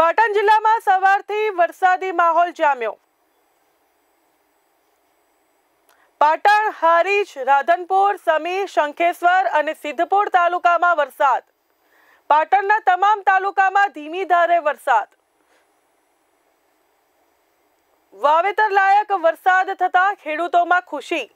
પાટણ જિલ્લામાં સવારથી વરસાદી માહોલ જામ્યો પાટણ હારીજ રાધનપુર સમી શંખેશ્વર અને સિદ્ધપુર તાલુકામાં વરસાદ પાટણના તમામ તાલુકામાં ધીમી ધારે વરસાદ વાવેતર લાયક વરસાદ થતા ખેડૂતોમાં ખુશી